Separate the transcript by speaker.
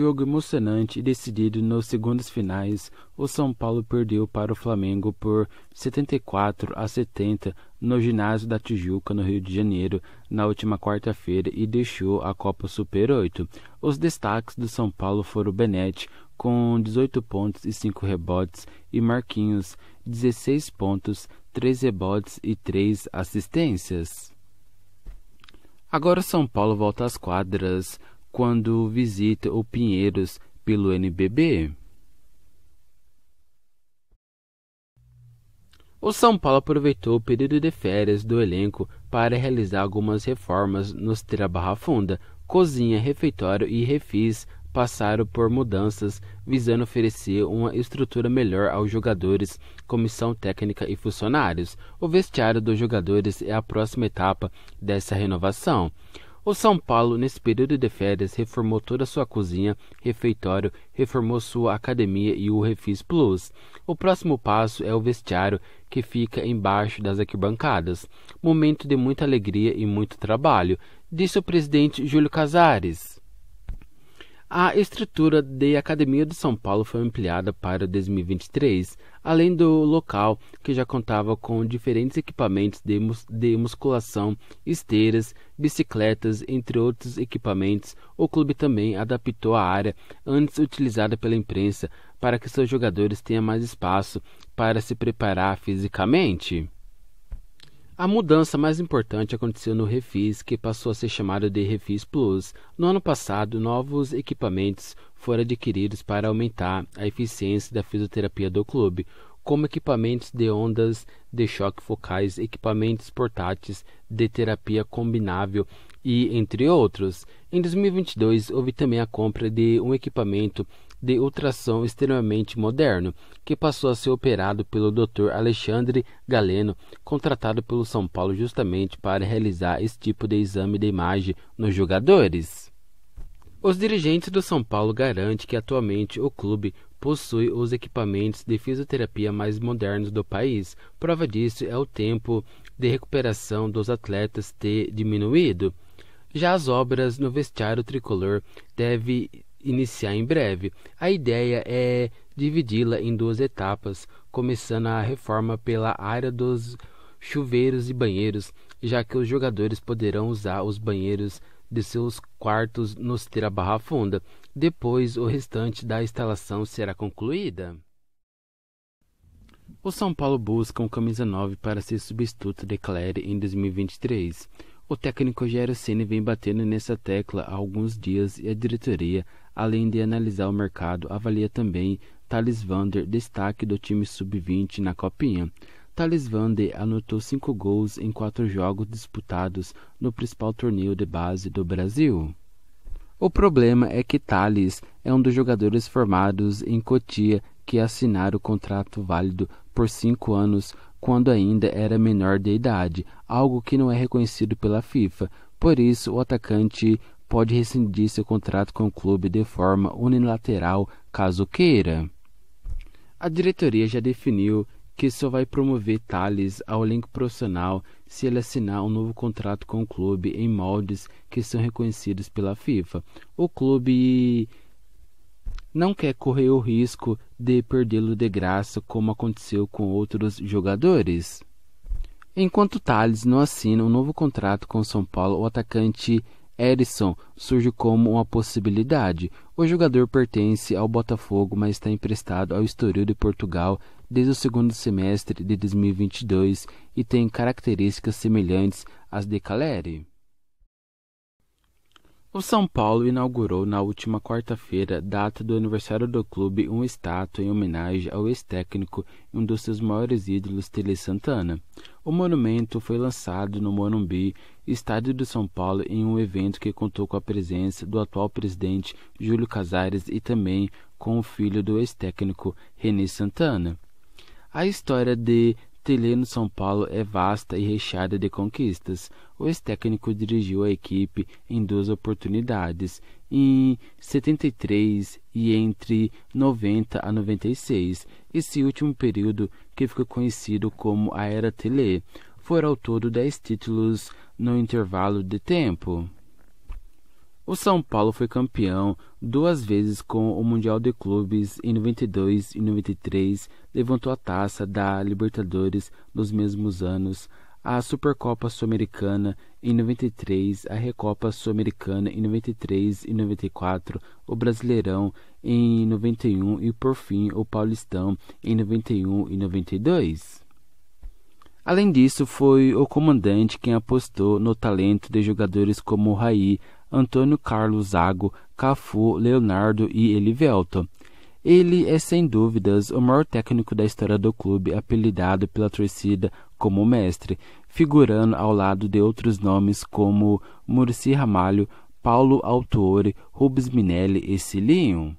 Speaker 1: jogo emocionante e decidido nos segundos finais, o São Paulo perdeu para o Flamengo por 74 a 70 no ginásio da Tijuca, no Rio de Janeiro, na última quarta-feira e deixou a Copa Super 8. Os destaques do São Paulo foram Benete, com 18 pontos e 5 rebotes, e Marquinhos, 16 pontos, 3 rebotes e 3 assistências. Agora o São Paulo volta às quadras quando visita o Pinheiros pelo NBB. O São Paulo aproveitou o período de férias do elenco para realizar algumas reformas nos Tira Barra Funda. Cozinha, refeitório e refis passaram por mudanças visando oferecer uma estrutura melhor aos jogadores, comissão técnica e funcionários. O vestiário dos jogadores é a próxima etapa dessa renovação. O São Paulo, nesse período de férias, reformou toda a sua cozinha, refeitório, reformou sua academia e o Refis Plus. O próximo passo é o vestiário, que fica embaixo das arquibancadas. Momento de muita alegria e muito trabalho, disse o presidente Júlio Casares. A estrutura da Academia do São Paulo foi ampliada para 2023, além do local que já contava com diferentes equipamentos de, mus de musculação, esteiras, bicicletas, entre outros equipamentos. O clube também adaptou a área antes utilizada pela imprensa para que seus jogadores tenham mais espaço para se preparar fisicamente. A mudança mais importante aconteceu no Refis, que passou a ser chamado de Refis Plus. No ano passado, novos equipamentos foram adquiridos para aumentar a eficiência da fisioterapia do clube como equipamentos de ondas de choque focais, equipamentos portáteis de terapia combinável e entre outros. Em 2022, houve também a compra de um equipamento de ultrassom extremamente moderno, que passou a ser operado pelo Dr. Alexandre Galeno, contratado pelo São Paulo justamente para realizar esse tipo de exame de imagem nos jogadores. Os dirigentes do São Paulo garantem que atualmente o clube possui os equipamentos de fisioterapia mais modernos do país. Prova disso é o tempo de recuperação dos atletas ter diminuído. Já as obras no vestiário tricolor devem iniciar em breve. A ideia é dividi-la em duas etapas, começando a reforma pela área dos chuveiros e banheiros, já que os jogadores poderão usar os banheiros de seus quartos no terá Barra Funda. Depois, o restante da instalação será concluída. O São Paulo busca um camisa 9 para ser substituto de Clary em 2023. O técnico Jair Ceni vem batendo nessa tecla há alguns dias e a diretoria, além de analisar o mercado, avalia também Thales Vander, destaque do time sub-20 na Copinha. Thales Vande anotou cinco gols em quatro jogos disputados no principal torneio de base do Brasil. O problema é que Thales é um dos jogadores formados em Cotia que assinaram o contrato válido por cinco anos quando ainda era menor de idade, algo que não é reconhecido pela FIFA. Por isso, o atacante pode rescindir seu contrato com o clube de forma unilateral caso queira. A diretoria já definiu que só vai promover Thales ao elenco profissional se ele assinar um novo contrato com o clube em moldes que são reconhecidos pela FIFA. O clube não quer correr o risco de perdê-lo de graça, como aconteceu com outros jogadores. Enquanto Thales não assina um novo contrato com São Paulo, o atacante Erisson surge como uma possibilidade. O jogador pertence ao Botafogo, mas está emprestado ao Estoril de Portugal desde o segundo semestre de 2022 e tem características semelhantes às de Caleri. O São Paulo inaugurou na última quarta-feira, data do aniversário do clube, um estátua em homenagem ao ex-técnico e um dos seus maiores ídolos, Tele Santana. O monumento foi lançado no Morumbi, estádio do São Paulo, em um evento que contou com a presença do atual presidente Júlio Casares e também com o filho do ex-técnico René Santana. A história de Telê no São Paulo é vasta e recheada de conquistas. O ex-técnico dirigiu a equipe em duas oportunidades, em 73 e entre 90 a 96. Esse último período, que ficou conhecido como a Era Telê, foram ao todo 10 títulos no intervalo de tempo. O São Paulo foi campeão duas vezes com o Mundial de Clubes em 92 e 93, levantou a taça da Libertadores nos mesmos anos, a Supercopa Sul-Americana em 93, a Recopa Sul-Americana em 93 e 94, o Brasileirão em 91 e por fim o Paulistão em 91 e 92. Além disso, foi o comandante quem apostou no talento de jogadores como o Raí, Antônio Carlos Zago, Cafu, Leonardo e Elivelto. Ele é sem dúvidas o maior técnico da história do clube, apelidado pela torcida como mestre, figurando ao lado de outros nomes como Murci Ramalho, Paulo Autore, Rubens Minelli e Cilinho.